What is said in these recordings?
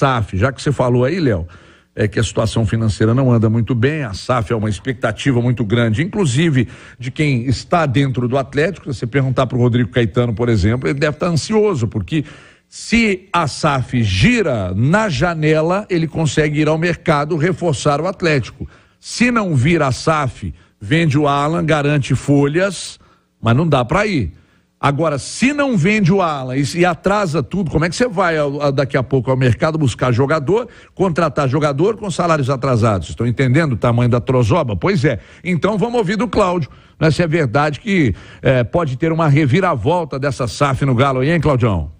SAF, já que você falou aí, Léo, é que a situação financeira não anda muito bem, a SAF é uma expectativa muito grande, inclusive de quem está dentro do Atlético. Se você perguntar para o Rodrigo Caetano, por exemplo, ele deve estar tá ansioso, porque se a SAF gira na janela, ele consegue ir ao mercado reforçar o Atlético. Se não vir a SAF, vende o Alan, garante folhas, mas não dá para ir. Agora, se não vende o ala e, e atrasa tudo, como é que você vai a, daqui a pouco ao mercado buscar jogador, contratar jogador com salários atrasados? Estão entendendo o tamanho da trozoba? Pois é. Então vamos ouvir do Cláudio, né, se é verdade que eh, pode ter uma reviravolta dessa SAF no Galo, hein, Claudião?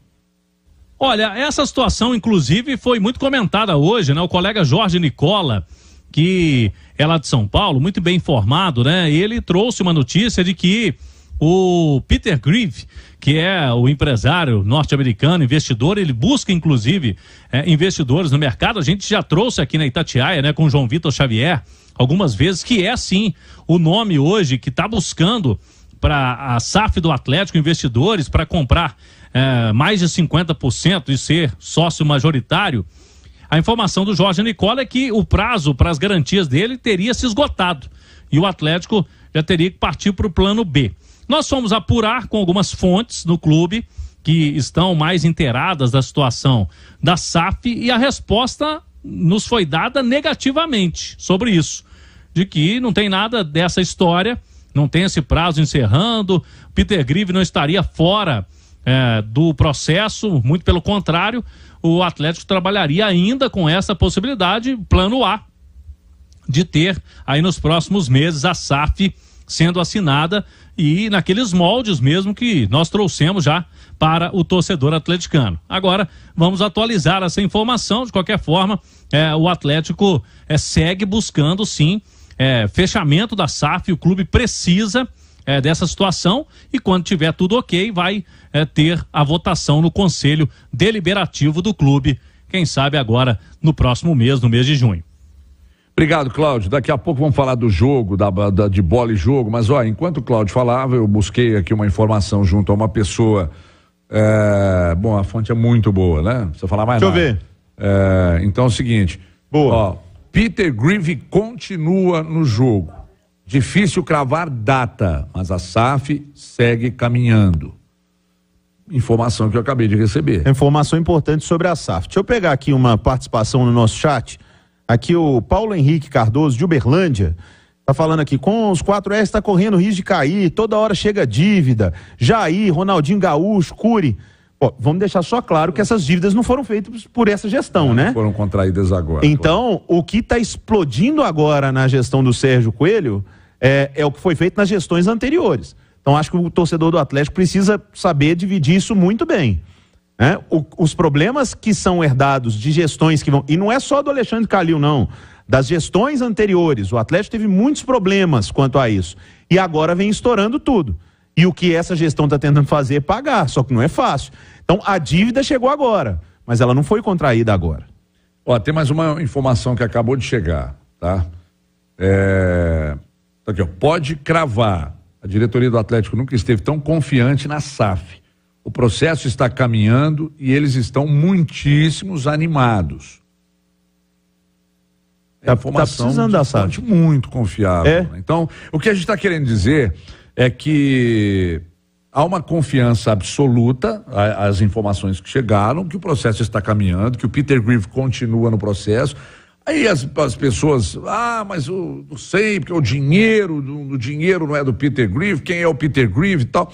Olha, essa situação, inclusive, foi muito comentada hoje, né? O colega Jorge Nicola, que é lá de São Paulo, muito bem informado, né? Ele trouxe uma notícia de que o Peter Grieve, que é o empresário norte-americano, investidor, ele busca inclusive é, investidores no mercado. A gente já trouxe aqui na Itatiaia, né, com o João Vitor Xavier, algumas vezes, que é sim o nome hoje que está buscando para a SAF do Atlético investidores para comprar é, mais de 50% e ser sócio majoritário. A informação do Jorge Nicola é que o prazo para as garantias dele teria se esgotado e o Atlético já teria que partir para o plano B. Nós fomos apurar com algumas fontes no clube que estão mais inteiradas da situação da SAF e a resposta nos foi dada negativamente sobre isso, de que não tem nada dessa história, não tem esse prazo encerrando, Peter Grieve não estaria fora é, do processo, muito pelo contrário, o Atlético trabalharia ainda com essa possibilidade, plano A, de ter aí nos próximos meses a SAF sendo assinada e naqueles moldes mesmo que nós trouxemos já para o torcedor atleticano. Agora, vamos atualizar essa informação. De qualquer forma, é, o Atlético é, segue buscando sim é, fechamento da SAF. O clube precisa é, dessa situação e quando tiver tudo ok, vai é, ter a votação no Conselho Deliberativo do clube. Quem sabe agora no próximo mês, no mês de junho. Obrigado, Cláudio. Daqui a pouco vamos falar do jogo, da, da de bola e jogo, mas ó, enquanto o Cláudio falava, eu busquei aqui uma informação junto a uma pessoa. É, bom, a fonte é muito boa, né? Não precisa falar mais Deixa nada. Deixa eu ver. É, então é o seguinte. Boa. Ó, Peter Grieve continua no jogo. Difícil cravar data, mas a SAF segue caminhando. Informação que eu acabei de receber. Informação importante sobre a SAF. Deixa eu pegar aqui uma participação no nosso chat. Aqui o Paulo Henrique Cardoso, de Uberlândia, tá falando aqui, com os 4S está correndo risco de cair, toda hora chega dívida. Jair, Ronaldinho Gaúcho, Cury. Pô, vamos deixar só claro que essas dívidas não foram feitas por essa gestão, não, né? Foram contraídas agora. Então, o que está explodindo agora na gestão do Sérgio Coelho é, é o que foi feito nas gestões anteriores. Então, acho que o torcedor do Atlético precisa saber dividir isso muito bem. Né? o, os problemas que são herdados de gestões que vão. E não é só do Alexandre Calil, não. Das gestões anteriores. O Atlético teve muitos problemas quanto a isso. E agora vem estourando tudo. E o que essa gestão está tentando fazer é pagar, só que não é fácil. Então a dívida chegou agora, mas ela não foi contraída agora. Ó, tem mais uma informação que acabou de chegar, tá? É... Tá aqui, ó. Pode cravar. A diretoria do Atlético nunca esteve tão confiante na SAF o processo está caminhando e eles estão muitíssimos animados. A é tá- tá informação tá precisando da fonte muito confiável. É. Né? Então, o que a gente está querendo dizer é que há uma confiança absoluta às informações que chegaram, que o processo está caminhando, que o Peter Grieve continua no processo. Aí as, as pessoas, ah, mas eu não sei, porque o dinheiro, o dinheiro não é do Peter Grieve, quem é o Peter Grieve e tal.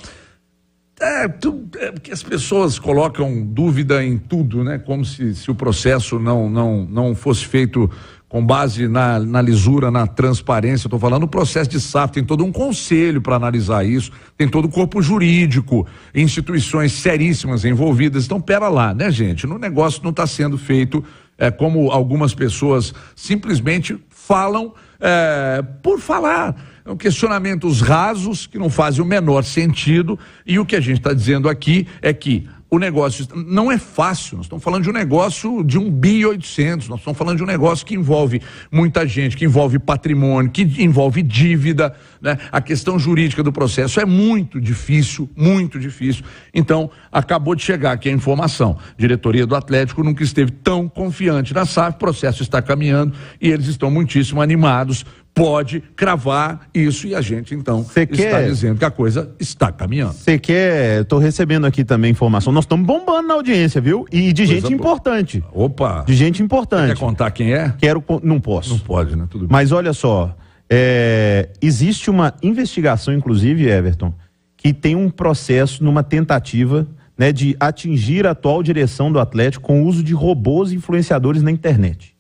É, tu, é, porque as pessoas colocam dúvida em tudo, né? Como se, se o processo não, não, não fosse feito com base na, na lisura, na transparência. Estou falando o processo de SAF, tem todo um conselho para analisar isso, tem todo o corpo jurídico, instituições seríssimas envolvidas. Então, pera lá, né, gente? No negócio não está sendo feito é, como algumas pessoas simplesmente falam é, por falar. É questionamentos rasos que não fazem o menor sentido, e o que a gente está dizendo aqui é que o negócio não é fácil. Nós estamos falando de um negócio de um bi 800, nós estamos falando de um negócio que envolve muita gente, que envolve patrimônio, que envolve dívida, né? A questão jurídica do processo é muito difícil, muito difícil. Então, acabou de chegar aqui a informação. A diretoria do Atlético nunca esteve tão confiante na SAF, o processo está caminhando e eles estão muitíssimo animados pode cravar isso e a gente então Cê está quer... dizendo que a coisa está caminhando. Você quer? Estou recebendo aqui também informação. Nós estamos bombando na audiência, viu? E de coisa gente boa. importante. Opa. De gente importante. quer contar quem é? Quero, não posso. Não pode, né? Tudo bem. Mas olha só, é... existe uma investigação, inclusive, Everton, que tem um processo numa tentativa né, de atingir a atual direção do Atlético com o uso de robôs influenciadores na internet.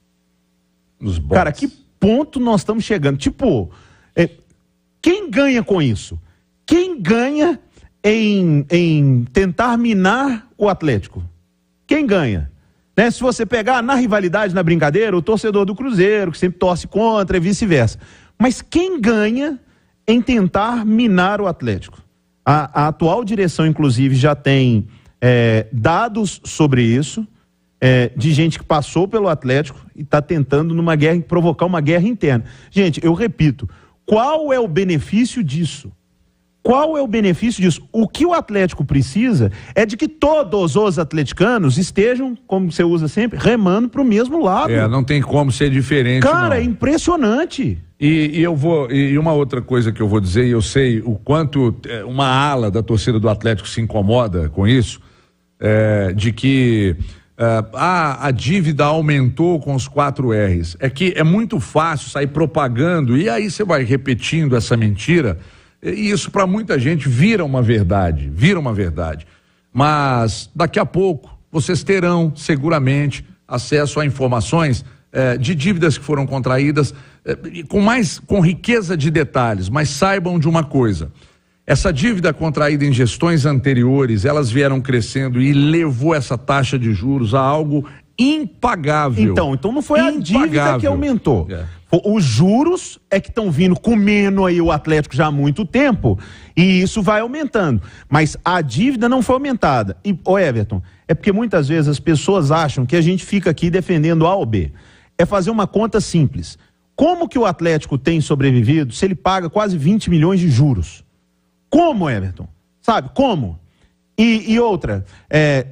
Cara, que ponto nós estamos chegando? Tipo, é, quem ganha com isso? Quem ganha em, em tentar minar o Atlético? Quem ganha? Né? Se você pegar na rivalidade, na brincadeira, o torcedor do Cruzeiro, que sempre torce contra e vice-versa. Mas quem ganha em tentar minar o Atlético? A, a atual direção, inclusive, já tem é, dados sobre isso é, de gente que passou pelo Atlético e está tentando numa guerra provocar uma guerra interna. Gente, eu repito, qual é o benefício disso? Qual é o benefício disso? O que o Atlético precisa é de que todos os atleticanos estejam, como você usa sempre, remando para o mesmo lado. É, não tem como ser diferente. Cara, não. é impressionante. E, e, eu vou e uma outra coisa que eu vou dizer, e eu sei o quanto é, uma ala da torcida do Atlético se incomoda com isso, é, de que Uh, ah, a dívida aumentou com os quatro R's. É que é muito fácil sair propagando e aí você vai repetindo essa mentira. E isso para muita gente vira uma verdade, vira uma verdade. Mas daqui a pouco vocês terão seguramente acesso a informações eh, de dívidas que foram contraídas eh, com mais com riqueza de detalhes. Mas saibam de uma coisa. Essa dívida contraída em gestões anteriores, elas vieram crescendo e levou essa taxa de juros a algo impagável. Então, então não foi impagável. a dívida que aumentou. É. Os juros é que estão vindo comendo aí o Atlético já há muito tempo e isso vai aumentando. Mas a dívida não foi aumentada. E, ô Everton, é porque muitas vezes as pessoas acham que a gente fica aqui defendendo A ou B. É fazer uma conta simples. Como que o Atlético tem sobrevivido se ele paga quase 20 milhões de juros? Como, Everton? Sabe, como? E, e outra, é,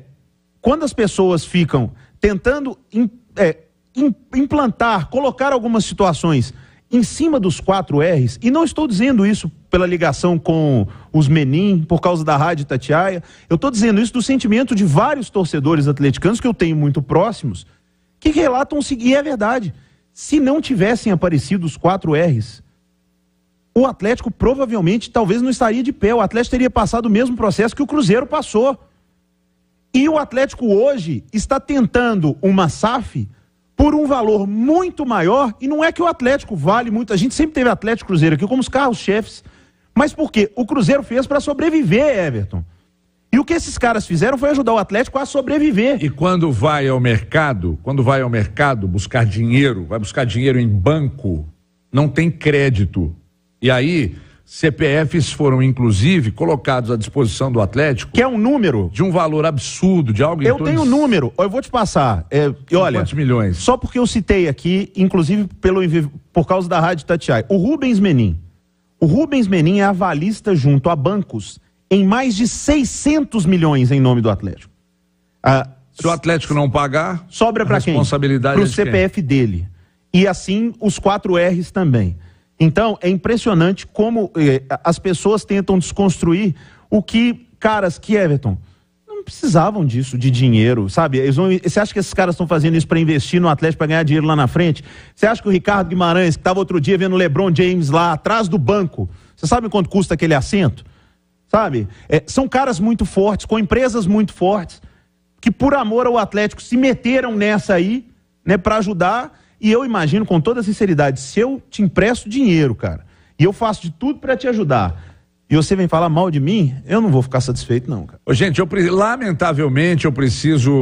quando as pessoas ficam tentando in, é, in, implantar, colocar algumas situações em cima dos quatro R's, e não estou dizendo isso pela ligação com os Menin, por causa da Rádio Tatiaia, eu estou dizendo isso do sentimento de vários torcedores atleticanos que eu tenho muito próximos, que relatam, e é verdade, se não tivessem aparecido os quatro R's, o Atlético provavelmente talvez não estaria de pé. O Atlético teria passado o mesmo processo que o Cruzeiro passou. E o Atlético hoje está tentando uma SAF por um valor muito maior. E não é que o Atlético vale muito. A gente sempre teve Atlético Cruzeiro aqui como os carros-chefes. Mas por quê? O Cruzeiro fez para sobreviver, Everton. E o que esses caras fizeram foi ajudar o Atlético a sobreviver. E quando vai ao mercado, quando vai ao mercado buscar dinheiro, vai buscar dinheiro em banco, não tem crédito e aí, CPFs foram, inclusive, colocados à disposição do Atlético. Que é um número. De um valor absurdo, de algo Eu tenho um número, eu vou te passar. É, e olha. Quantos milhões? Só porque eu citei aqui, inclusive pelo, por causa da Rádio Tatiai. O Rubens Menin. O Rubens Menin é avalista junto a bancos em mais de 600 milhões em nome do Atlético. Ah, Se o Atlético não pagar, sobra para quem? Responsabilidade Para o CPF é quem? dele. E assim os quatro R's também. Então, é impressionante como eh, as pessoas tentam desconstruir o que caras que Everton não precisavam disso, de dinheiro, sabe? Eles vão, você acha que esses caras estão fazendo isso para investir no Atlético para ganhar dinheiro lá na frente? Você acha que o Ricardo Guimarães, que estava outro dia vendo o LeBron James lá atrás do banco, você sabe quanto custa aquele assento? Sabe? É, são caras muito fortes, com empresas muito fortes, que por amor ao Atlético se meteram nessa aí, né, para ajudar e eu imagino, com toda sinceridade, se eu te empresto dinheiro, cara, e eu faço de tudo para te ajudar, e você vem falar mal de mim, eu não vou ficar satisfeito, não, cara. Gente, eu, lamentavelmente eu preciso